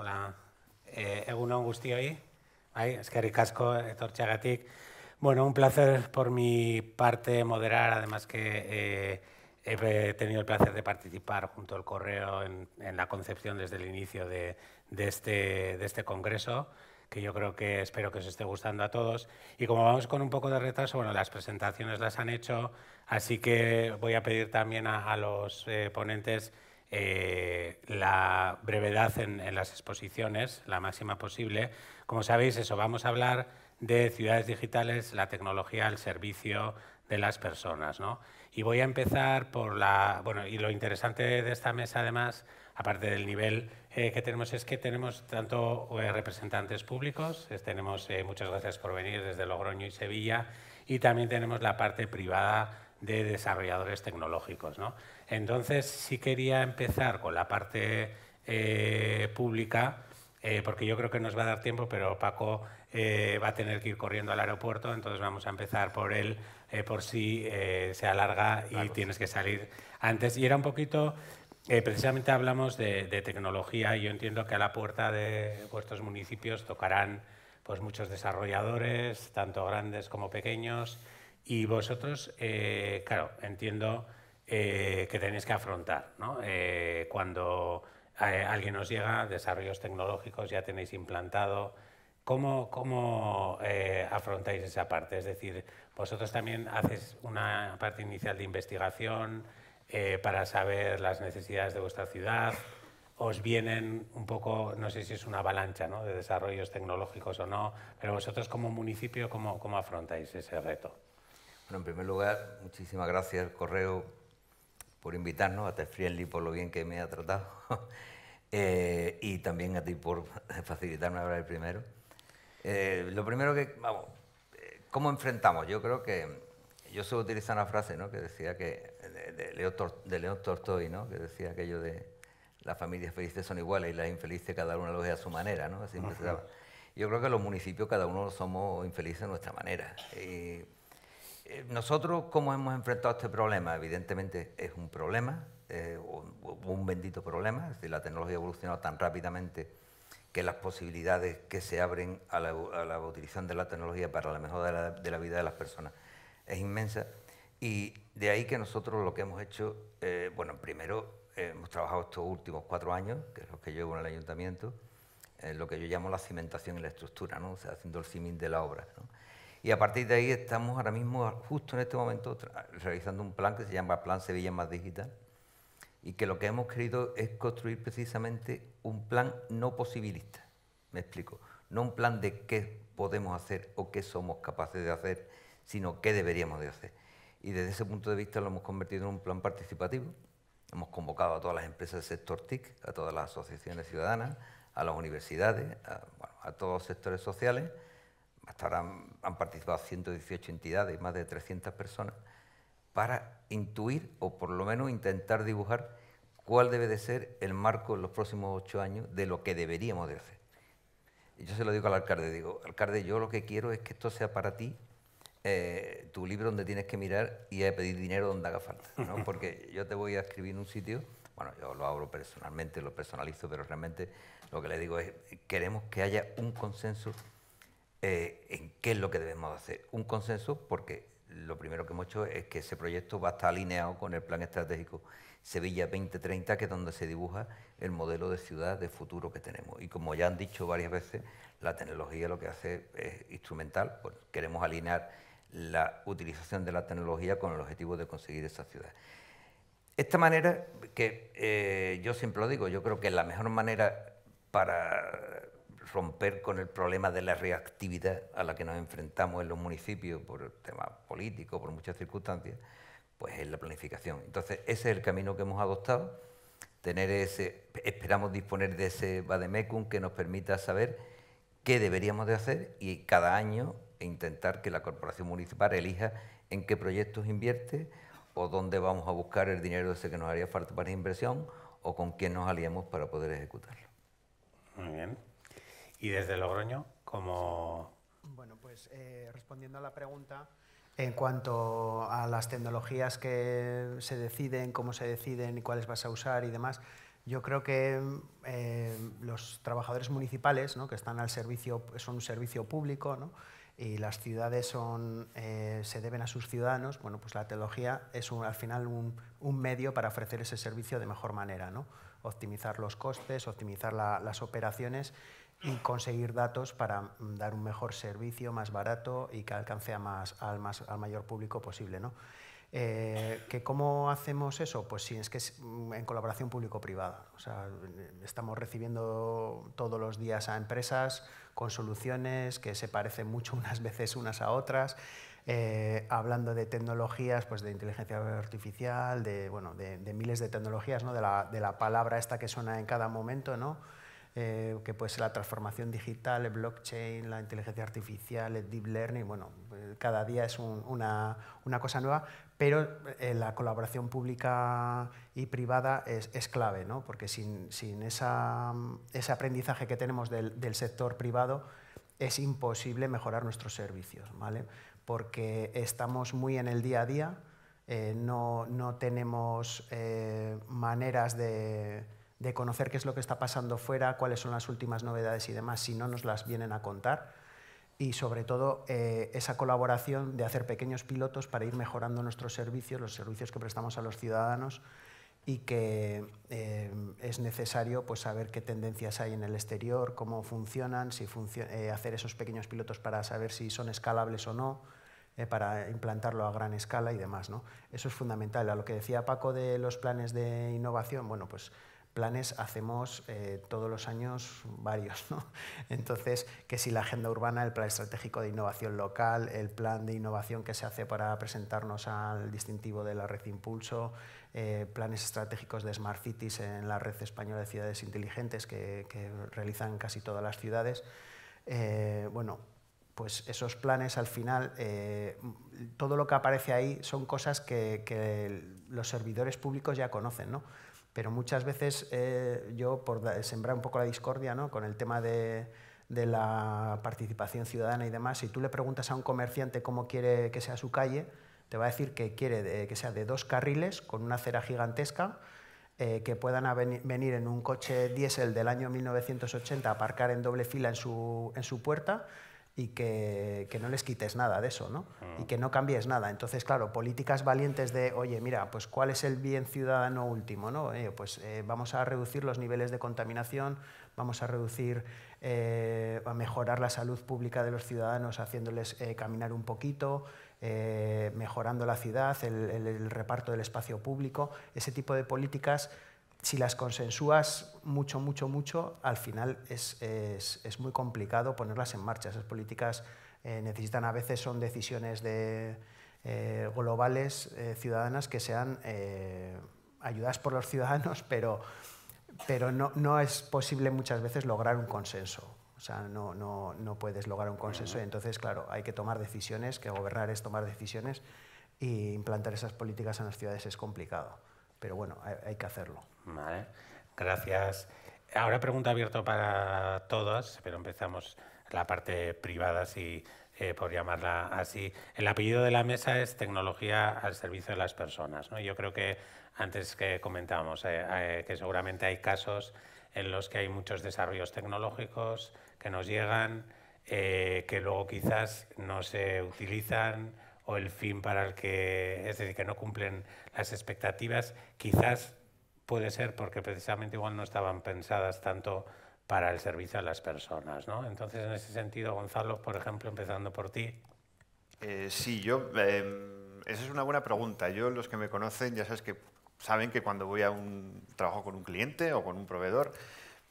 Hola, eh, Es que es que ricasco, etortxagatik. Bueno, un placer por mi parte moderar, además que eh, he tenido el placer de participar junto al correo en, la concepción desde el inicio de, este, de, este, congreso que yo creo que espero que os esté gustando a todos. Y como vamos con un poco de retraso, bueno, las presentaciones las han hecho, así que voy a pedir también a, los eh, ponentes eh, la brevedad en, las exposiciones, la máxima posible. Como sabéis, eso, vamos a hablar de ciudades digitales, la tecnología al servicio de las personas. ¿no? Y voy a empezar por la... Bueno, y lo interesante de esta mesa, además, aparte del nivel eh, que tenemos, es que tenemos tanto eh, representantes públicos, tenemos muchas gracias por venir desde Logroño y Sevilla, y también tenemos la parte privada de desarrolladores tecnológicos. ¿no? Entonces sí quería empezar con la parte eh, pública, eh, porque yo creo que nos va a dar tiempo, pero Paco eh, va a tener que ir corriendo al aeropuerto, entonces vamos a empezar por él, por si se alarga y tienes que salir antes. Y era un poquito, precisamente hablamos de, tecnología, y yo entiendo que a la puerta de vuestros municipios tocarán pues, muchos desarrolladores, tanto grandes como pequeños, y vosotros, claro, entiendo eh, que tenéis que afrontar. ¿no? Eh, cuando eh, alguien os llega, desarrollos tecnológicos ya tenéis implantado. ¿Cómo, cómo afrontáis esa parte? Es decir, vosotros también haces una parte inicial de investigación para saber las necesidades de vuestra ciudad. Os vienen un poco, no sé si es una avalancha ¿no? de desarrollos tecnológicos o no, pero vosotros como municipio, ¿cómo, cómo afrontáis ese reto? Bueno, en primer lugar, muchísimas gracias, Correo, por invitarnos, a Friendly por lo bien que me ha tratado eh, y también a ti por facilitarme hablar primero. Eh, lo primero que, vamos, eh, ¿cómo enfrentamos? Yo creo que yo suelo utilizar una frase ¿no? que decía que, de, de León Tortoy, ¿no? que decía aquello de las familias felices son iguales y las infelices cada una lo ve a su manera, ¿no? Así empezaba. Yo creo que los municipios cada uno somos infelices a nuestra manera. Eh, nosotros, ¿cómo hemos enfrentado este problema? Evidentemente es un problema, eh, un bendito problema, es la tecnología ha evolucionado tan rápidamente que las posibilidades que se abren a la, utilización de la tecnología para la mejora de la, vida de las personas es inmensa. Y de ahí que nosotros lo que hemos hecho, eh, bueno, primero hemos trabajado estos últimos cuatro años, que es lo que llevo en el ayuntamiento, en lo que yo llamo la cimentación y la estructura, ¿no? o sea, haciendo el cimín de la obra. ¿no? Y a partir de ahí estamos ahora mismo, justo en este momento, realizando un plan que se llama Plan Sevilla Más Digital y que lo que hemos querido es construir precisamente un plan no posibilista. Me explico. No un plan de qué podemos hacer o qué somos capaces de hacer, sino qué deberíamos de hacer. Y desde ese punto de vista lo hemos convertido en un plan participativo. Hemos convocado a todas las empresas del sector TIC, a todas las asociaciones ciudadanas, a las universidades, a, a todos los sectores sociales hasta ahora han, participado 118 entidades, más de 300 personas, para intuir o por lo menos intentar dibujar cuál debe de ser el marco en los próximos ocho años de lo que deberíamos de hacer. Y yo se lo digo al alcalde, digo, alcalde, yo lo que quiero es que esto sea para ti eh, tu libro donde tienes que mirar y pedir dinero donde haga falta, porque yo te voy a escribir en un sitio, bueno, yo lo abro personalmente, lo personalizo, pero realmente lo que le digo es, queremos que haya un consenso eh, en qué es lo que debemos hacer. Un consenso porque lo primero que hemos hecho es que ese proyecto va a estar alineado con el plan estratégico Sevilla 2030, que es donde se dibuja el modelo de ciudad de futuro que tenemos. Y como ya han dicho varias veces, la tecnología lo que hace es instrumental, pues queremos alinear la utilización de la tecnología con el objetivo de conseguir esa ciudad. Esta manera, que eh, yo siempre lo digo, yo creo que es la mejor manera para romper con el problema de la reactividad a la que nos enfrentamos en los municipios por temas políticos, por muchas circunstancias, pues es la planificación. Entonces, ese es el camino que hemos adoptado, tener ese, esperamos disponer de ese vademecum que nos permita saber qué deberíamos de hacer y cada año intentar que la corporación municipal elija en qué proyectos invierte o dónde vamos a buscar el dinero ese que nos haría falta para inversión o con quién nos aliamos para poder ejecutarlo. Muy bien. Y desde Logroño, como... Bueno, pues eh, respondiendo a la pregunta, en cuanto a las tecnologías que se deciden, cómo se deciden y cuáles vas a usar y demás, yo creo que eh, los trabajadores municipales, que están al servicio, son un servicio público, ¿no? y las ciudades son, eh, se deben a sus ciudadanos, bueno, pues la tecnología es un, al final un, medio para ofrecer ese servicio de mejor manera, ¿no? optimizar los costes, optimizar las operaciones y conseguir datos para mm, dar un mejor servicio, más barato y que alcance a más, al, más, al mayor público posible. ¿no? Eh, ¿que ¿Cómo hacemos eso? Pues sí, es que es mm, en colaboración público-privada. O sea, estamos recibiendo todos los días a empresas con soluciones que se parecen mucho unas veces unas a otras, eh, hablando de tecnologías, pues de inteligencia artificial, de, bueno, de miles de tecnologías, ¿no? de, la, de la palabra esta que suena en cada momento, ¿no? Eh, que puede la transformación digital, el blockchain, la inteligencia artificial, el deep learning, bueno, eh, cada día es una, cosa nueva, pero eh, la colaboración pública y privada es, clave, ¿no? porque sin, ese aprendizaje que tenemos del, sector privado es imposible mejorar nuestros servicios, ¿vale? porque estamos muy en el día a día, no, tenemos maneras de, de conocer qué es lo que está pasando fuera, cuáles son las últimas novedades y demás, si no nos las vienen a contar. Y sobre todo eh, esa colaboración de hacer pequeños pilotos para ir mejorando nuestros servicios, los servicios que prestamos a los ciudadanos y que eh, es necesario pues, saber qué tendencias hay en el exterior, cómo funcionan, si eh, hacer esos pequeños pilotos para saber si son escalables o no, para implantarlo a gran escala y demás. ¿no? Eso es fundamental. A lo que decía Paco de los planes de innovación, bueno, pues planes hacemos eh, todos los años varios. ¿no? Entonces, que si la agenda urbana, el plan estratégico de innovación local, el plan de innovación que se hace para presentarnos al distintivo de la red Impulso, eh, planes estratégicos de Smart Cities en la red española de ciudades inteligentes que, realizan casi todas las ciudades. Eh, bueno, pues esos planes al final, todo lo que aparece ahí son cosas que, que, los servidores públicos ya conocen, ¿no? Pero muchas veces eh, yo, por sembrar un poco la discordia con el tema de, de la participación ciudadana y demás, si tú le preguntas a un comerciante cómo quiere que sea su calle, te va a decir que quiere que sea de dos carriles, con una acera gigantesca, eh, que puedan venir en un coche diésel del año 1980 a aparcar en doble fila en en su puerta y que, no les quites nada de eso, ¿no? Ah. Y que no cambies nada. Entonces, claro, políticas valientes de, oye, mira, pues cuál es el bien ciudadano último, ¿no? pues eh, vamos a reducir los niveles de contaminación, vamos a reducir, eh, a mejorar la salud pública de los ciudadanos haciéndoles eh, caminar un poquito, mejorando la ciudad, el, el reparto del espacio público, ese tipo de políticas si las consensúas mucho, mucho, mucho, al final es, muy complicado ponerlas en marcha. Esas políticas eh, necesitan, a veces son decisiones de, eh, globales eh, ciudadanas que sean ayudadas por los ciudadanos, pero, pero no, es posible muchas veces lograr un consenso. O sea, no, no, no puedes lograr un consenso y entonces, claro, hay que tomar decisiones, que gobernar es tomar decisiones e implantar esas políticas en las ciudades es complicado. Pero bueno, hay que hacerlo gracias. Ahora pregunta abierta para todos, pero empezamos la parte privada, si eh, por llamarla así. El apellido de la mesa es tecnología al servicio de las personas. ¿no? Yo creo que antes que comentábamos eh, eh, que seguramente hay casos en los que hay muchos desarrollos tecnológicos que nos llegan, eh, que luego quizás no se utilizan o el fin para el que, es decir, que no cumplen las expectativas, quizás puede ser porque precisamente igual no estaban pensadas tanto para el servicio a las personas. Entonces, en ese sentido, Gonzalo, por ejemplo, empezando por ti. Eh, sí, yo... Em, esa es una buena pregunta. Yo, los que me conocen, ya sabes que saben que cuando voy a un trabajo con un cliente o con un proveedor,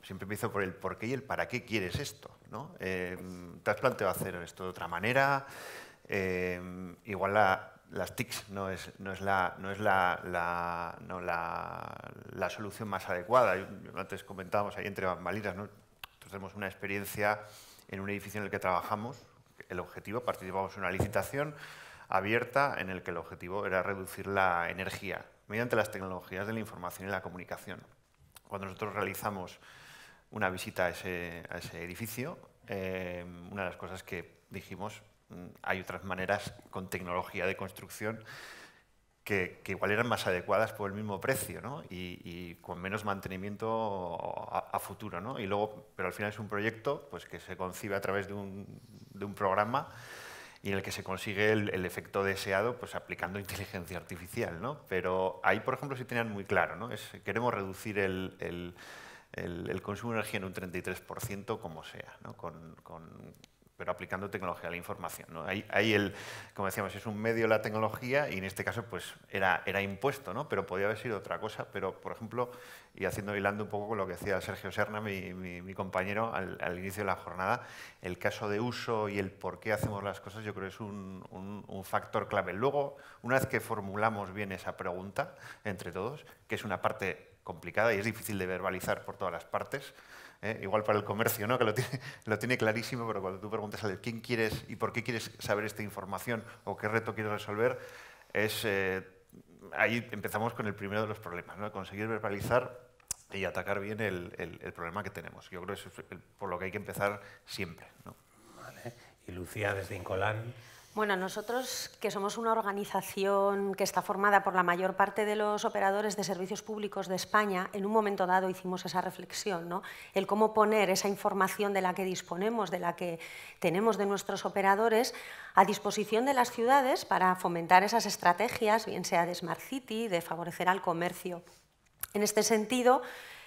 siempre empiezo por el por qué y el para qué quieres esto. ¿no? Em, ¿Te has planteado hacer esto de otra manera? Em, igual la, las TICs no es, no es, la, no es la, la, la, solución más adecuada. Antes comentábamos ahí entre bambalinas, Nosotros tenemos una experiencia en un edificio en el que trabajamos. El objetivo, participamos en una licitación abierta en el que el objetivo era reducir la energía mediante las tecnologías de la información y la comunicación. Cuando nosotros realizamos una visita a ese, a ese edificio, eh, una de las cosas que dijimos hay otras maneras con tecnología de construcción que, igual eran más adecuadas por el mismo precio ¿no? y, con menos mantenimiento a, futuro. ¿no? Y luego, pero al final es un proyecto pues, que se concibe a través de un, de un programa y en el que se consigue el, efecto deseado pues, aplicando inteligencia artificial. ¿no? Pero ahí, por ejemplo, sí tenían muy claro, es, queremos reducir el, el, consumo de energía en un 33% como sea, con pero aplicando tecnología a la información. ¿no? Ahí, el, como decíamos, es un medio la tecnología y en este caso pues era, era impuesto, ¿no? pero podía haber sido otra cosa. Pero, por ejemplo, y haciendo hilando un poco con lo que decía Sergio Serna, mi, mi, compañero, al, inicio de la jornada, el caso de uso y el por qué hacemos las cosas yo creo que es un, un, un factor clave. Luego, una vez que formulamos bien esa pregunta entre todos, que es una parte complicada y es difícil de verbalizar por todas las partes, ¿eh? igual para el comercio, ¿no? que lo tiene, clarísimo, pero cuando tú preguntas a quién quieres y por qué quieres saber esta información o qué reto quieres resolver, es, eh, ahí empezamos con el primero de los problemas, ¿no? conseguir verbalizar y atacar bien el, problema que tenemos. Yo creo que es por lo que hay que empezar siempre. ¿no? Vale. Y Lucía desde Incolán. Bueno, nosotros, que somos una organización que está formada por la mayor parte de los operadores de servicios públicos de España, en un momento dado hicimos esa reflexión, ¿no? el cómo poner esa información de la que disponemos, de la que tenemos de nuestros operadores, a disposición de las ciudades para fomentar esas estrategias, bien sea de Smart City, de favorecer al comercio. En este sentido,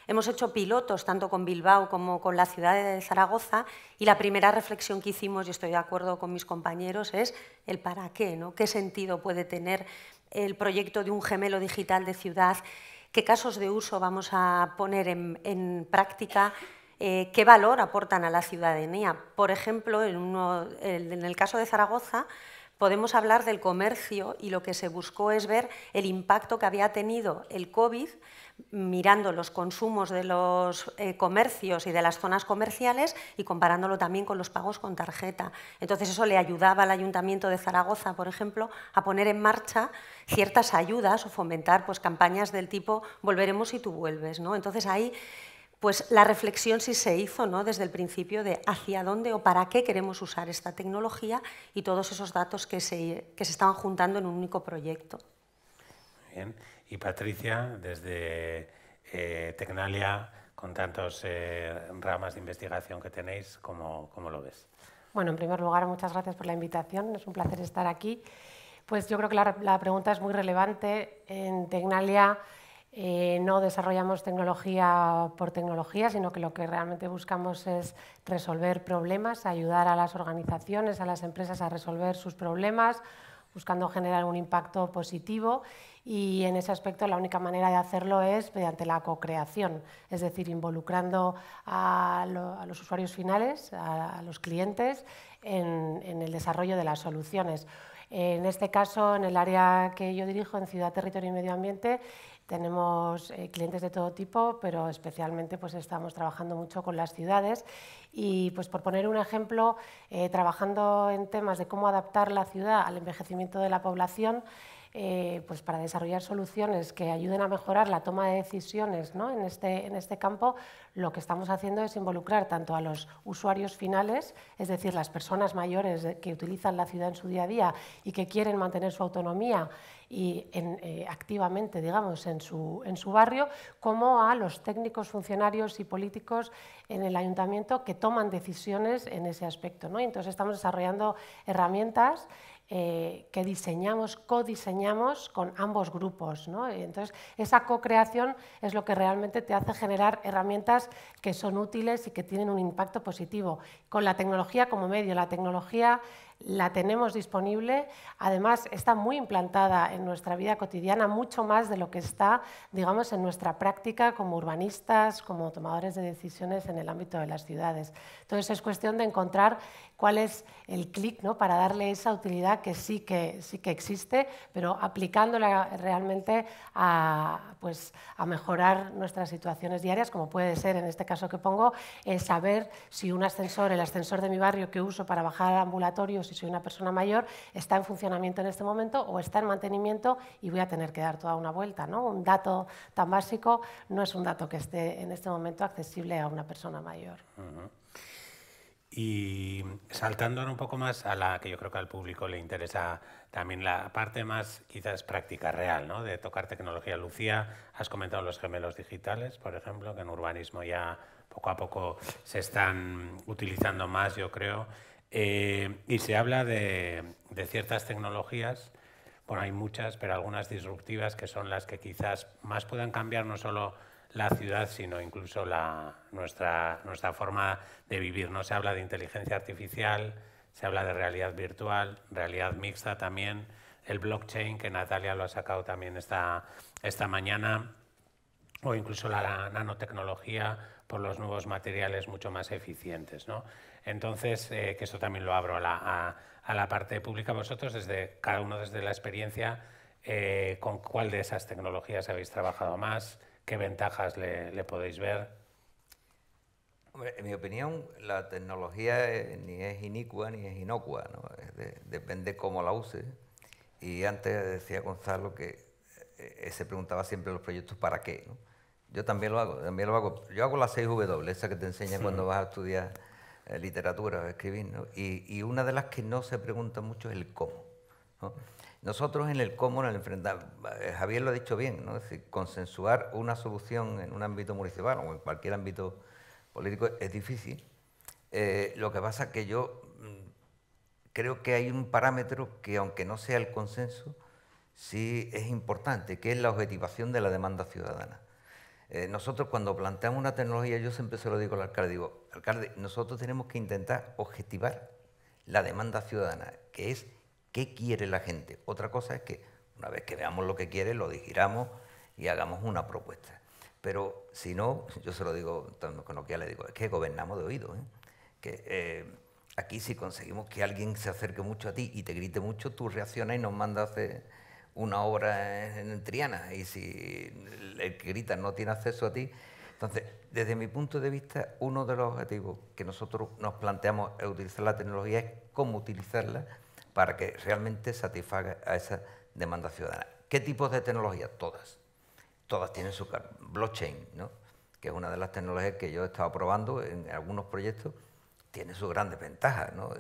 Hemos hecho pilotos tanto con Bilbao como con la ciudad de Zaragoza y la primera reflexión que hicimos, y estoy de acuerdo con mis compañeros, es el para qué, ¿no? ¿Qué sentido puede tener el proyecto de un gemelo digital de ciudad? ¿Qué casos de uso vamos a poner en, práctica? Eh, ¿Qué valor aportan a la ciudadanía? Por ejemplo, en, en el caso de Zaragoza, podemos hablar del comercio y lo que se buscó es ver el impacto que había tenido el COVID mirando los consumos de los eh, comercios y de las zonas comerciales y comparándolo también con los pagos con tarjeta. Entonces eso le ayudaba al Ayuntamiento de Zaragoza, por ejemplo, a poner en marcha ciertas ayudas o fomentar pues, campañas del tipo volveremos y tú vuelves. ¿no? Entonces ahí pues la reflexión sí se hizo ¿no? desde el principio de hacia dónde o para qué queremos usar esta tecnología y todos esos datos que se, que se estaban juntando en un único proyecto y Patricia desde eh, Tecnalia, con tantas eh, ramas de investigación que tenéis, ¿cómo, lo ves? Bueno, en primer lugar, muchas gracias por la invitación, es un placer estar aquí. Pues yo creo que la, pregunta es muy relevante. En Tecnalia eh, no desarrollamos tecnología por tecnología, sino que lo que realmente buscamos es resolver problemas, ayudar a las organizaciones, a las empresas a resolver sus problemas, buscando generar un impacto positivo y en ese aspecto la única manera de hacerlo es mediante la co-creación, es decir, involucrando a, los usuarios finales, a, los clientes, en, el desarrollo de las soluciones. En este caso, en el área que yo dirijo, en Ciudad, Territorio y Medio Ambiente, tenemos eh, clientes de todo tipo, pero especialmente pues, estamos trabajando mucho con las ciudades. Y pues, por poner un ejemplo, eh, trabajando en temas de cómo adaptar la ciudad al envejecimiento de la población, eh, pues para desarrollar soluciones que ayuden a mejorar la toma de decisiones ¿no? en, este, en este campo, lo que estamos haciendo es involucrar tanto a los usuarios finales, es decir, las personas mayores que utilizan la ciudad en su día a día y que quieren mantener su autonomía y en, eh, activamente, digamos, en su, en su barrio, como a los técnicos, funcionarios y políticos en el ayuntamiento que toman decisiones en ese aspecto. ¿no? Entonces estamos desarrollando herramientas eh, que diseñamos, codiseñamos con ambos grupos. ¿no? entonces, esa co-creación es lo que realmente te hace generar herramientas que son útiles y que tienen un impacto positivo. Con la tecnología como medio, la tecnología la tenemos disponible, además está muy implantada en nuestra vida cotidiana, mucho más de lo que está, digamos, en nuestra práctica como urbanistas, como tomadores de decisiones en el ámbito de las ciudades. Entonces es cuestión de encontrar cuál es el clic ¿no? para darle esa utilidad que sí que, sí que existe, pero aplicándola realmente a, pues, a mejorar nuestras situaciones diarias, como puede ser en este caso que pongo, saber si un ascensor, el ascensor de mi barrio que uso para bajar al ambulatorio, si soy una persona mayor, está en funcionamiento en este momento o está en mantenimiento y voy a tener que dar toda una vuelta. ¿no? Un dato tan básico no es un dato que esté en este momento accesible a una persona mayor. Y saltando un poco más a la que yo creo que al público le interesa también la parte más quizás práctica real, ¿no? De tocar tecnología. Lucía, has comentado los gemelos digitales, por ejemplo, que en urbanismo ya poco a poco se están utilizando más, yo creo. Eh, y se habla de, ciertas tecnologías, bueno, hay muchas, pero algunas disruptivas que son las que quizás más puedan cambiar no solo la ciudad, sino incluso nuestra, forma de vivir. ¿no? Se habla de inteligencia artificial, se habla de realidad virtual, realidad mixta también, el blockchain, que Natalia lo ha sacado también esta, mañana, o incluso la, la nanotecnología por los nuevos materiales mucho más eficientes. ¿no? Entonces, eh, que eso también lo abro a la, parte pública, vosotros, desde cada uno desde la experiencia, eh, con cuál de esas tecnologías habéis trabajado más, qué ventajas le, podéis ver. en mi opinión, la tecnología eh, ni es inicua ni es inocua, depende cómo la uses. Y antes decía Gonzalo que se preguntaba siempre los proyectos para qué. Yo también lo hago, también lo hago. Yo hago la 6W, esa que te enseña cuando vas a estudiar eh, literatura, escribir, ¿no? y, una de las que no se pregunta mucho es el cómo. Nosotros en el cómo en el enfrentar, eh, Javier lo ha dicho bien, ¿no? es decir, consensuar una solución en un ámbito municipal o en cualquier ámbito político es difícil. Eh, lo que pasa es que yo mm, creo que hay un parámetro que, aunque no sea el consenso, sí es importante, que es la objetivación de la demanda ciudadana. Eh, nosotros cuando planteamos una tecnología, yo siempre se lo digo al alcalde, digo, alcalde, nosotros tenemos que intentar objetivar la demanda ciudadana, que es qué quiere la gente. Otra cosa es que una vez que veamos lo que quiere, lo digiramos y hagamos una propuesta. Pero si no, yo se lo digo, con lo que ya le digo, es que gobernamos de oído. ¿eh? Que eh, aquí si conseguimos que alguien se acerque mucho a ti y te grite mucho, tú reaccionas y nos mandas una obra en, Triana y si el que grita no tiene acceso a ti. Entonces, desde mi punto de vista, uno de los objetivos que nosotros nos planteamos es utilizar la tecnología es cómo utilizarla para que realmente satisfaga a esa demanda ciudadana. ¿Qué tipos de tecnologías? Todas. Todas tienen su blockchain, ¿no? que es una de las tecnologías que yo he estado probando en algunos proyectos, tiene sus grandes ventajas, ¿no?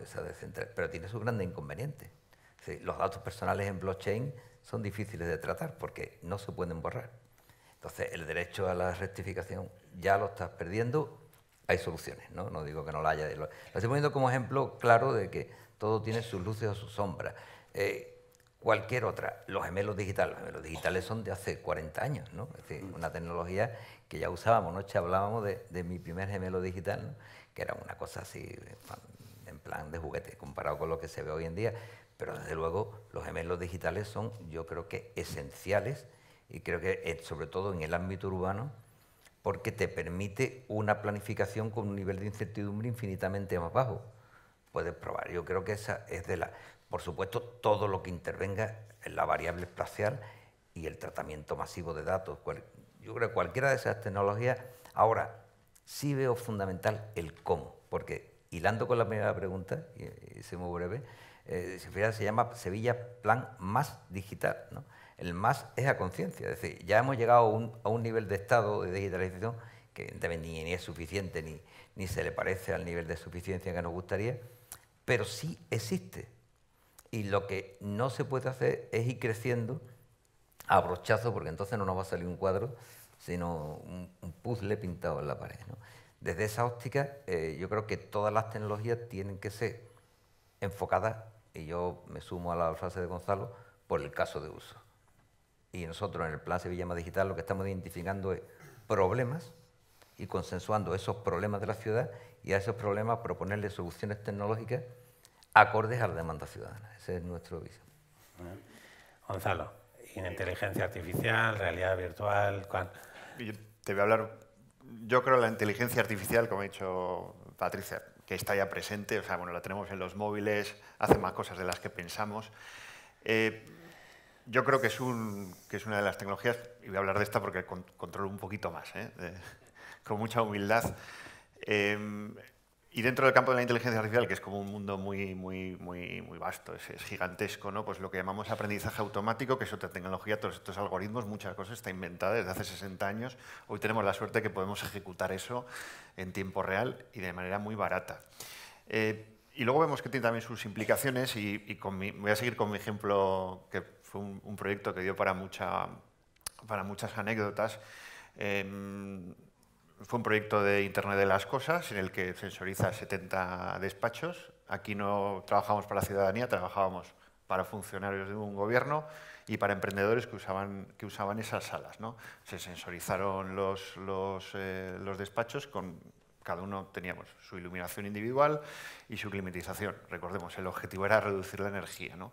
pero tiene sus grandes inconvenientes. los datos personales en blockchain son difíciles de tratar porque no se pueden borrar. Entonces, el derecho a la rectificación ya lo estás perdiendo, hay soluciones, ¿no? No digo que no la haya. Lo, estoy poniendo como ejemplo claro de que todo tiene sus luces o sus sombras. Eh, cualquier otra, los gemelos digitales, los gemelos digitales son de hace 40 años, Es una tecnología que ya usábamos, noche hablábamos de, mi primer gemelo digital, que era una cosa así, en plan de juguete, comparado con lo que se ve hoy en día pero desde luego los gemelos digitales son, yo creo que, esenciales y creo que eh, sobre todo en el ámbito urbano, porque te permite una planificación con un nivel de incertidumbre infinitamente más bajo. Puedes probar. Yo creo que esa es de la... Por supuesto, todo lo que intervenga en la variable espacial y el tratamiento masivo de datos. yo creo que cualquiera de esas tecnologías... Ahora, sí veo fundamental el cómo, porque hilando con la primera pregunta, y, y soy muy breve, eh, se llama Sevilla Plan Más Digital. El más es a conciencia, es decir, ya hemos llegado a un, nivel de estado de digitalización que ni, ni es suficiente ni, se le parece al nivel de suficiencia que nos gustaría, pero sí existe. Y lo que no se puede hacer es ir creciendo a brochazo, porque entonces no nos va a salir un cuadro, sino un, puzzle pintado en la pared. Desde esa óptica, eh, yo creo que todas las tecnologías tienen que ser enfocadas y yo me sumo a la frase de Gonzalo, por el caso de uso. Y nosotros en el Plan Sevilla Más Digital lo que estamos identificando es problemas y consensuando esos problemas de la ciudad y a esos problemas proponerle soluciones tecnológicas acordes a la demanda ciudadana. Ese es nuestro visión. Gonzalo Gonzalo, inteligencia artificial, realidad virtual, te voy a hablar, yo creo, la inteligencia artificial, como ha dicho Patricia, está ya presente, o sea, bueno, la tenemos en los móviles, hace más cosas de las que pensamos. Eh, yo creo que es, un, que es una de las tecnologías, y voy a hablar de esta porque controlo un poquito más, ¿eh? con mucha humildad. Eh, y dentro del campo de la inteligencia artificial, que es como un mundo muy, muy, muy, muy vasto, es, gigantesco, ¿no? Pues lo que llamamos aprendizaje automático, que es otra tecnología, todos estos algoritmos, muchas cosas está inventada desde hace 60 años. Hoy tenemos la suerte de que podemos ejecutar eso en tiempo real y de manera muy barata. Eh, y luego vemos que tiene también sus implicaciones y, voy a seguir con mi ejemplo, que fue un, proyecto que dio para, mucha, para muchas anécdotas. Em, fue un proyecto de Internet de las Cosas en el que sensoriza 70 despachos. Aquí no trabajamos para la ciudadanía, trabajábamos para funcionarios de un gobierno y para emprendedores que usaban, que usaban esas salas. ¿no? Se sensorizaron los, los, eh, despachos con... Cada uno teníamos su iluminación individual y su climatización. Recordemos, el objetivo era reducir la energía. ¿no?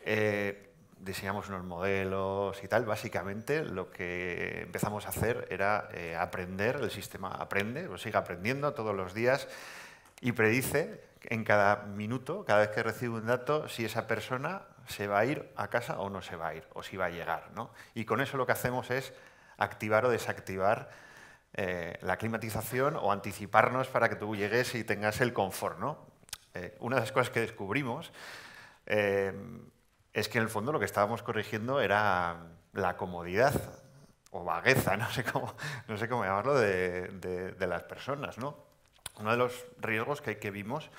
Eh, diseñamos unos modelos y tal, básicamente lo que empezamos a hacer era eh, aprender, el sistema aprende, lo sigue aprendiendo todos los días y predice en cada minuto, cada vez que recibe un dato, si esa persona se va a ir a casa o no se va a ir, o si va a llegar. ¿no? Y con eso lo que hacemos es activar o desactivar eh, la climatización o anticiparnos para que tú llegues y tengas el confort. ¿no? Eh, una de las cosas que descubrimos es que en el fondo lo que estábamos corrigiendo era la comodidad o vagueza, no sé cómo, no sé cómo llamarlo, de, las personas. Uno de los riesgos que, que vimos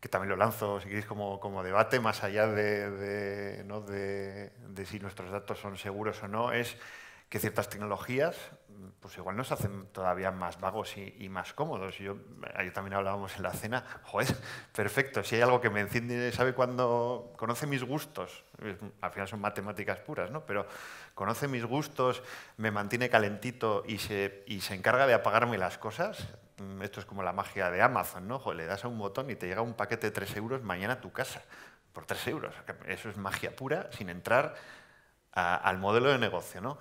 que también lo lanzo, si queréis, como, debate, más allá de, de, si nuestros datos son seguros o no, es que ciertas tecnologías pues igual nos hacen todavía más vagos y, más cómodos. Yo, también hablábamos en la cena, joder, perfecto, si hay algo que me enciende, sabe cuando conoce mis gustos, al final son matemáticas puras, ¿no? Pero conoce mis gustos, me mantiene calentito y se, encarga de apagarme las cosas. Mm, esto es como la magia de Amazon, ¿no? le das a un botón y te llega un paquete de 3 euros mañana a tu casa, por 3 euros. Eso es magia pura sin entrar al modelo de negocio, ¿no?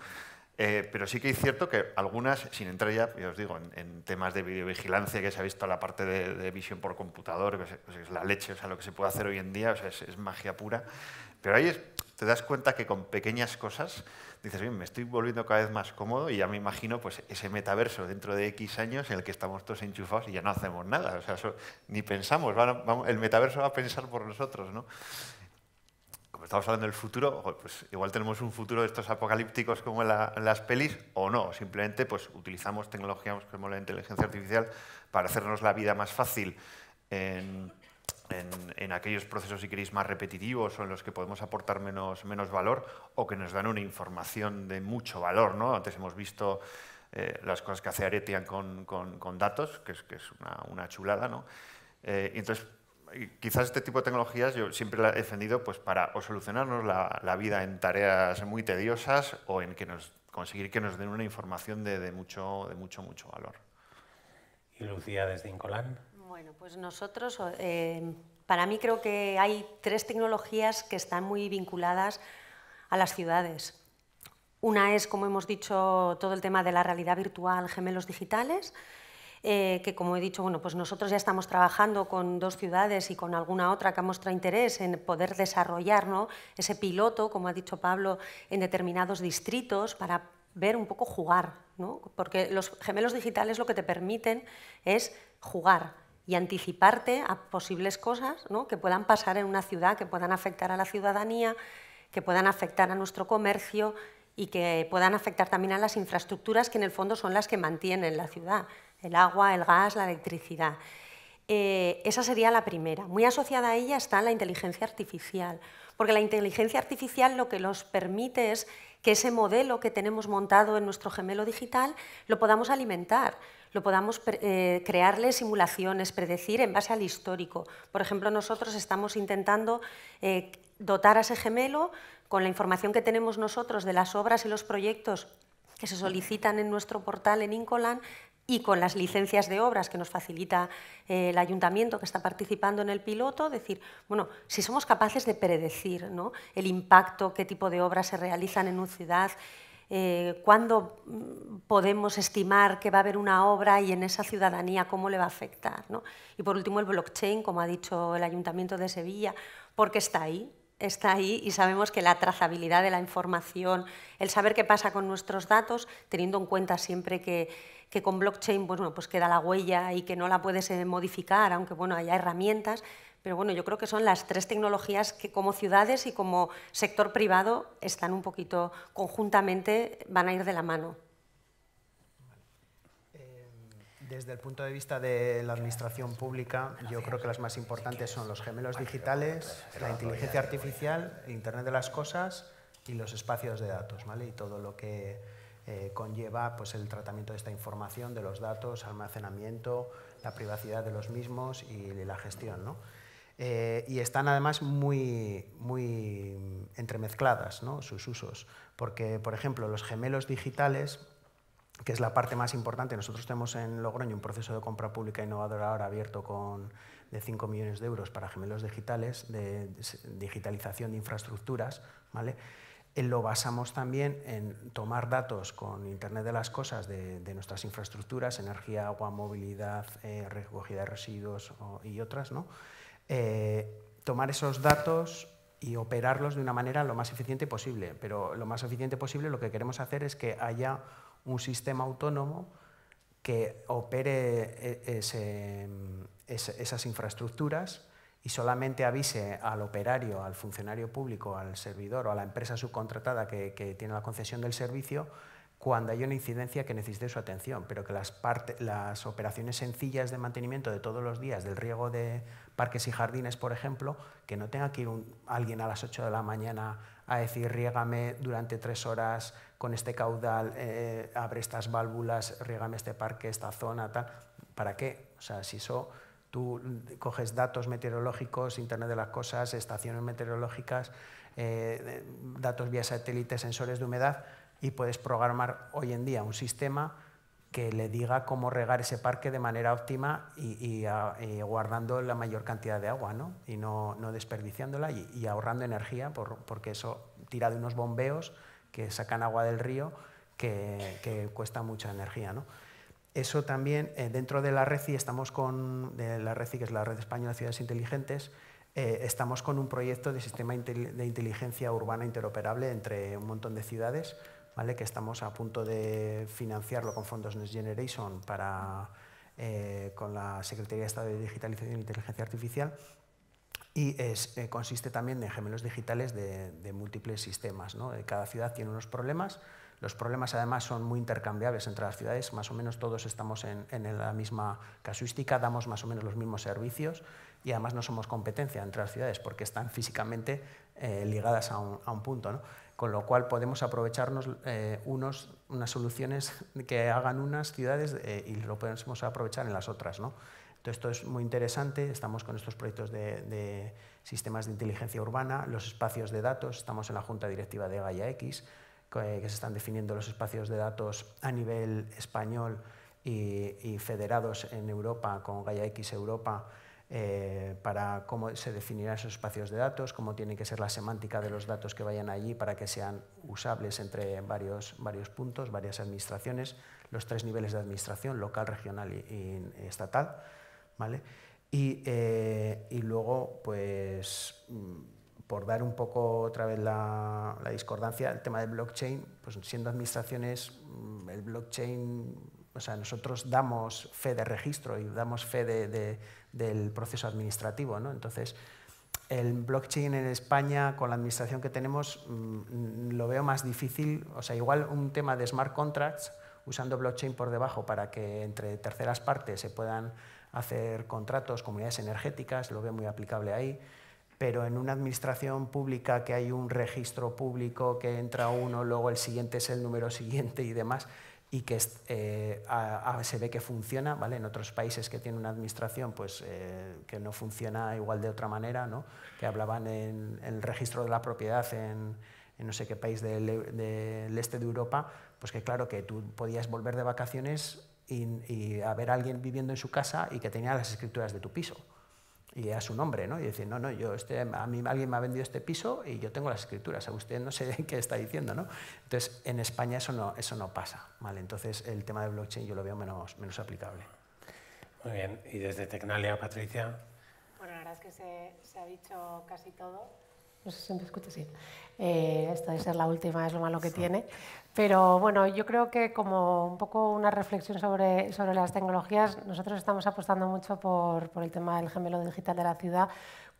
Eh, pero sí que es cierto que algunas, sin entrar ya, os digo, en, temas de videovigilancia, que se ha visto la parte de, visión por computador, que pues es, la leche, o sea, lo que se puede hacer hoy en día, o sea, es, magia pura. Pero ahí te das cuenta que con pequeñas cosas dices, bien, me estoy volviendo cada vez más cómodo y ya me imagino pues, ese metaverso dentro de X años en el que estamos todos enchufados y ya no hacemos nada, o sea, ni pensamos, el metaverso va a pensar por nosotros, ¿no? estamos hablando del futuro, pues igual tenemos un futuro de estos apocalípticos como en, las pelis o no. Simplemente pues, utilizamos tecnologías como la inteligencia artificial para hacernos la vida más fácil en, aquellos procesos, si queréis, más repetitivos o en los que podemos aportar menos, menos valor o que nos dan una información de mucho valor. ¿no? Antes hemos visto eh, las cosas que hace Aretian con, datos, que es, que es una, una chulada. ¿no? Eh, entonces, quizás este tipo de tecnologías yo siempre la he defendido pues, para o solucionarnos la, vida en tareas muy tediosas o en que nos, conseguir que nos den una información de, mucho, de mucho, mucho valor. ¿Y Lucía desde Incolán? Bueno, pues nosotros, eh, para mí creo que hay tres tecnologías que están muy vinculadas a las ciudades. Una es, como hemos dicho, todo el tema de la realidad virtual, gemelos digitales. Eh, que como he dicho, bueno, pues nosotros ya estamos trabajando con dos ciudades y con alguna otra que ha mostrado interés en poder desarrollar ese piloto, como ha dicho Pablo, en determinados distritos para ver un poco jugar, porque los gemelos digitales lo que te permiten es jugar y anticiparte a posibles cosas que puedan pasar en una ciudad, que puedan afectar a la ciudadanía, que puedan afectar a nuestro comercio, y que puedan afectar también a las infraestructuras que en el fondo son las que mantienen la ciudad, el agua, el gas, la electricidad. Eh, esa sería la primera. Muy asociada a ella está la inteligencia artificial, porque la inteligencia artificial lo que nos permite es que ese modelo que tenemos montado en nuestro gemelo digital lo podamos alimentar, lo podamos eh, crearle simulaciones, predecir en base al histórico. Por ejemplo, nosotros estamos intentando eh, dotar a ese gemelo con la información que tenemos nosotros de las obras y los proyectos que se solicitan en nuestro portal en Incolan y con las licencias de obras que nos facilita eh, el ayuntamiento que está participando en el piloto, decir, bueno, si somos capaces de predecir el impacto, qué tipo de obras se realizan en una ciudad, eh, cuándo mm, podemos estimar que va a haber una obra y en esa ciudadanía cómo le va a afectar. Y por último el blockchain, como ha dicho el Ayuntamiento de Sevilla, porque está ahí, está ahí y sabemos que la trazabilidad de la información, el saber qué pasa con nuestros datos, teniendo en cuenta siempre que, con blockchain pues, pues queda la huella y que no la puedes eh, modificar, aunque haya herramientas, pero bueno, yo creo que son las tres tecnologías que como ciudades y como sector privado están un poquito conjuntamente, van a ir de la mano. Desde el punto de vista de la administración pública, yo creo que las más importantes son los gemelos digitales, la inteligencia artificial, Internet de las cosas y los espacios de datos, ¿vale? Y todo lo que eh, conlleva pues, el tratamiento de esta información, de los datos, almacenamiento, la privacidad de los mismos y la gestión, eh, y están además muy, muy entremezcladas sus usos, porque, por ejemplo, los gemelos digitales que es la parte más importante. Nosotros tenemos en Logroño un proceso de compra pública innovadora ahora abierto con, de 5 millones de euros para gemelos digitales, de digitalización de infraestructuras. ¿vale? Eh, lo basamos también en tomar datos con Internet de las Cosas de, nuestras infraestructuras, energía, agua, movilidad, eh, recogida de residuos y otras. ¿no? Eh, tomar esos datos y operarlos de una manera lo más eficiente posible. Pero lo más eficiente posible lo que queremos hacer es que haya un sistema autónomo que opere eh, esas infraestructuras y solamente avise al operario, al funcionario público, al servidor o a la empresa subcontratada que, tiene la concesión del servicio cuando hay una incidencia que necesite su atención, pero que las, operaciones sencillas de mantenimiento de todos los días, del riego de parques y jardines, por ejemplo, que no tenga que ir alguien a las 8 de la mañana a decir riégame durante tres horas con este caudal, eh, eh, abre estas válvulas, rígame este parque, esta zona, tal. ¿Para qué? O sea, si eso tú coges datos meteorológicos, Internet de las Cosas, estaciones meteorológicas, eh, datos vía satélite, sensores de humedad, y puedes programar hoy en día un sistema que le diga cómo regar ese parque de manera óptima y, guardando la mayor cantidad de agua, ¿no? Y no, desperdiciándola y, ahorrando energía, porque eso tira de unos bombeos que sacan agua del río que, cuesta mucha energía. Eso también, eh, dentro de la RECI, estamos con de la RECI, que es la Red Española de Ciudades Inteligentes, eh, estamos con un proyecto de sistema de inteligencia urbana interoperable entre un montón de ciudades, ¿vale? que estamos a punto de financiarlo con fondos Next Generation para, eh, con la Secretaría de Estado de Digitalización e Inteligencia Artificial y eh, consiste también en gemelos digitales de, múltiples sistemas. ¿no? Eh, cada ciudad tiene unos problemas. Los problemas además son muy intercambiables entre las ciudades, más o menos todos estamos en, la misma casuística, damos más o menos los mismos servicios y además no somos competencia entre las ciudades porque están físicamente eh, ligadas a un, punto. Con lo cual podemos aprovecharnos unas soluciones que hagan unas ciudades y lo podemos aprovechar en las otras. ¿no? esto es muy interesante. Estamos con estos proyectos de, sistemas de inteligencia urbana, los espacios de datos. Estamos en la Junta Directiva de Gaia X, eh, que, se están definiendo los espacios de datos a nivel español y, federados en Europa con Gaia X Europa. Eh, para cómo se definirán esos espacios de datos, cómo tiene que ser la semántica de los datos que vayan allí para que sean usables entre varios, puntos, varias administraciones, los tres niveles de administración, local, regional y estatal. ¿vale? Eh, y, luego, pues, mm, por dar un poco otra vez la, discordancia, el tema del blockchain, pues siendo administraciones, mm, el blockchain, o sea, nosotros damos fe de registro y damos fe de, del proceso administrativo, Entonces, el blockchain en España, con la administración que tenemos, mm, lo veo más difícil. O sea, igual un tema de smart contracts, usando blockchain por debajo para que entre terceras partes se puedan hacer contratos, comunidades energéticas, lo veo muy aplicable ahí, pero en una administración pública que hay un registro público, que entra uno, luego el siguiente es el número siguiente y demás, y que eh, se ve que funciona, ¿vale? En otros países que tienen una administración pues, eh, que no funciona igual de otra manera, ¿no? Que hablaban en, el registro de la propiedad en, no sé qué país del, del, este de Europa, pues que claro, que tú podías volver de vacaciones y, ver haber alguien viviendo en su casa y que tenía las escrituras de tu piso. Y a su nombre, ¿no? Y decir, no, no, yo este, a mí alguien me ha vendido este piso y yo tengo las escrituras, a usted no sé qué está diciendo, ¿no? Entonces, en España eso no, eso no pasa, ¿vale? Entonces, el tema de blockchain yo lo veo menos, menos aplicable. Muy bien, y desde Tecnalia, Patricia. Bueno, la verdad es que se, se ha dicho casi todo. No sé si me escucha, sí. Eh, esto de ser la última es lo malo que tiene. Pero bueno, yo creo que como un poco una reflexión sobre, las tecnologías, nosotros estamos apostando mucho por, por el tema del gemelo digital de la ciudad,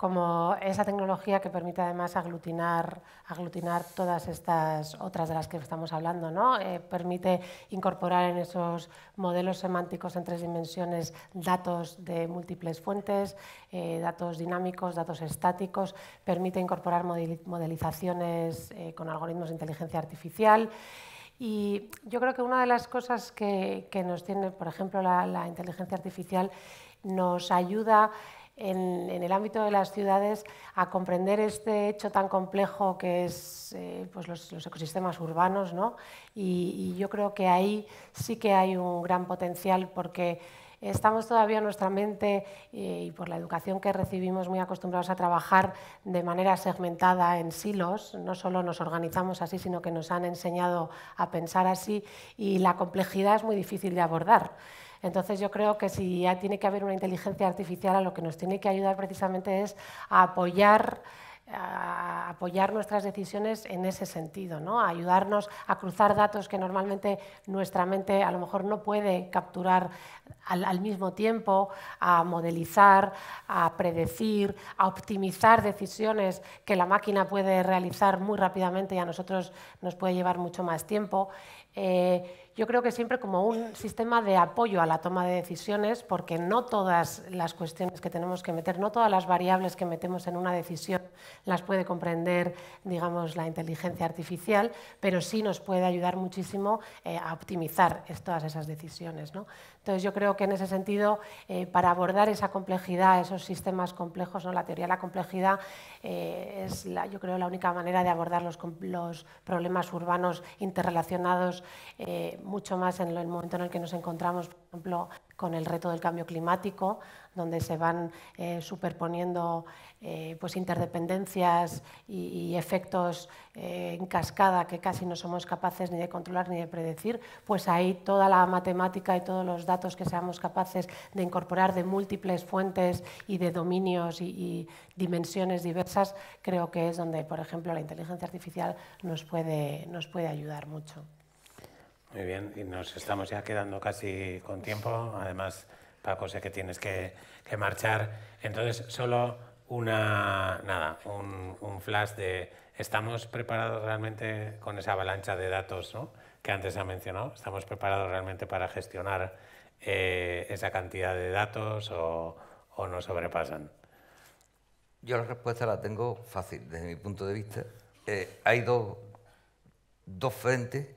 como esa tecnología que permite además aglutinar, aglutinar todas estas otras de las que estamos hablando, ¿no? Eh, permite incorporar en esos modelos semánticos en tres dimensiones datos de múltiples fuentes, eh, datos dinámicos, datos estáticos, permite incorporar modelizaciones eh, con algoritmos de inteligencia artificial. Y yo creo que una de las cosas que, que nos tiene, por ejemplo, la inteligencia artificial nos ayuda en, el ámbito de las ciudades a comprender este hecho tan complejo que es eh, pues los, ecosistemas urbanos. ¿no? Y, yo creo que ahí sí que hay un gran potencial porque estamos todavía en nuestra mente eh, y por la educación que recibimos muy acostumbrados a trabajar de manera segmentada en silos. No solo nos organizamos así, sino que nos han enseñado a pensar así y la complejidad es muy difícil de abordar. Entonces yo creo que si ya tiene que haber una inteligencia artificial, a lo que nos tiene que ayudar precisamente es a apoyar apoyar nuestras decisiones en ese sentido, ¿no? a ayudarnos a cruzar datos que normalmente nuestra mente a lo mejor no puede capturar al, mismo tiempo, a modelizar, a predecir, a optimizar decisiones que la máquina puede realizar muy rápidamente y a nosotros nos puede llevar mucho más tiempo. Eh, yo creo que siempre como un sistema de apoyo a la toma de decisiones, porque no todas las cuestiones que tenemos que meter, no todas las variables que metemos en una decisión las puede comprender, digamos, la inteligencia artificial, pero sí nos puede ayudar muchísimo eh, a optimizar todas esas decisiones. Entonces yo creo que en ese sentido, eh, para abordar esa complejidad, esos sistemas complejos, ¿no? la teoría de la complejidad eh, es, la, yo creo, la única manera de abordar los, los problemas urbanos interrelacionados eh, mucho más en el momento en el que nos encontramos, por ejemplo, con el reto del cambio climático, donde se van superponiendo eh, pues interdependencias y, efectos eh, en cascada que casi no somos capaces ni de controlar ni de predecir, pues ahí toda la matemática y todos los datos que seamos capaces de incorporar de múltiples fuentes y de dominios y, dimensiones diversas, creo que es donde, por ejemplo, la inteligencia artificial nos puede, nos puede ayudar mucho. Muy bien, y nos estamos ya quedando casi con tiempo. Además, Paco, sé que tienes que marchar. Entonces, solo una, nada, un, un, flash de estamos preparados realmente con esa avalancha de datos ¿no? que antes ha mencionado, estamos preparados realmente para gestionar eh, esa cantidad de datos o, o nos sobrepasan. Yo la respuesta la tengo fácil desde mi punto de vista. Eh, hay dos, dos frentes.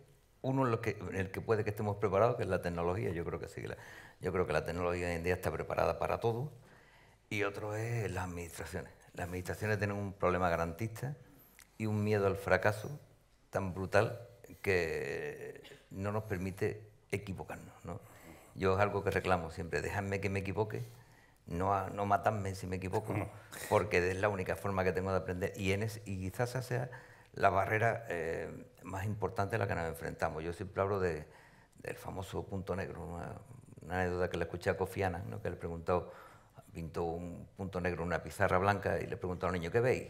Uno en, lo que, en, el que puede que estemos preparados, que es la tecnología. Yo creo que sí. yo creo que la tecnología hoy en día está preparada para todo y otro es las administraciones. Las administraciones tienen un problema garantista y un miedo al fracaso tan brutal que no nos permite equivocarnos. Yo es algo que reclamo siempre, dejadme que me equivoque, no, no matadme si me equivoco, porque es la única forma que tengo de aprender. Y, y quizás esa sea la barrera eh, más importante a la que nos enfrentamos. Yo siempre hablo del famoso punto negro, una, anécdota que le escuché a Kofi Annan, ¿no? que le preguntó pintó un punto negro en una pizarra blanca y le preguntó al niño ¿qué veis?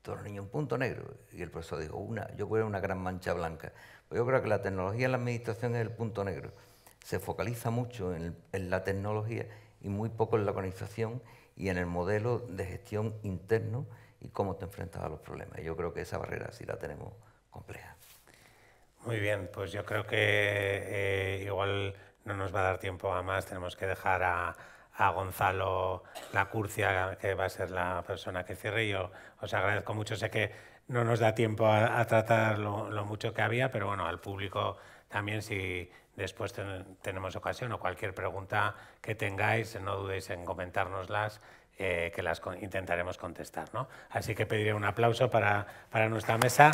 todo los niños, un punto negro. Y el profesor dijo, una, yo creo una gran mancha blanca. Pues yo creo que la tecnología en la administración es el punto negro. Se focaliza mucho en, la tecnología y muy poco en la organización y en el modelo de gestión interno y cómo te enfrentas a los problemas. Yo creo que esa barrera sí la tenemos compleja. Muy bien, pues yo creo que eh, igual no nos va a dar tiempo a más, tenemos que dejar a, a Gonzalo Lacurcia, que va a ser la persona que cierre. Yo os agradezco mucho. Sé que no nos da tiempo a, tratar lo, mucho que había, pero bueno, al público también si después tenemos ocasión o cualquier pregunta que tengáis, no dudéis en comentárnoslas, eh, que las intentaremos contestar. Así que pediré un aplauso para, para nuestra mesa.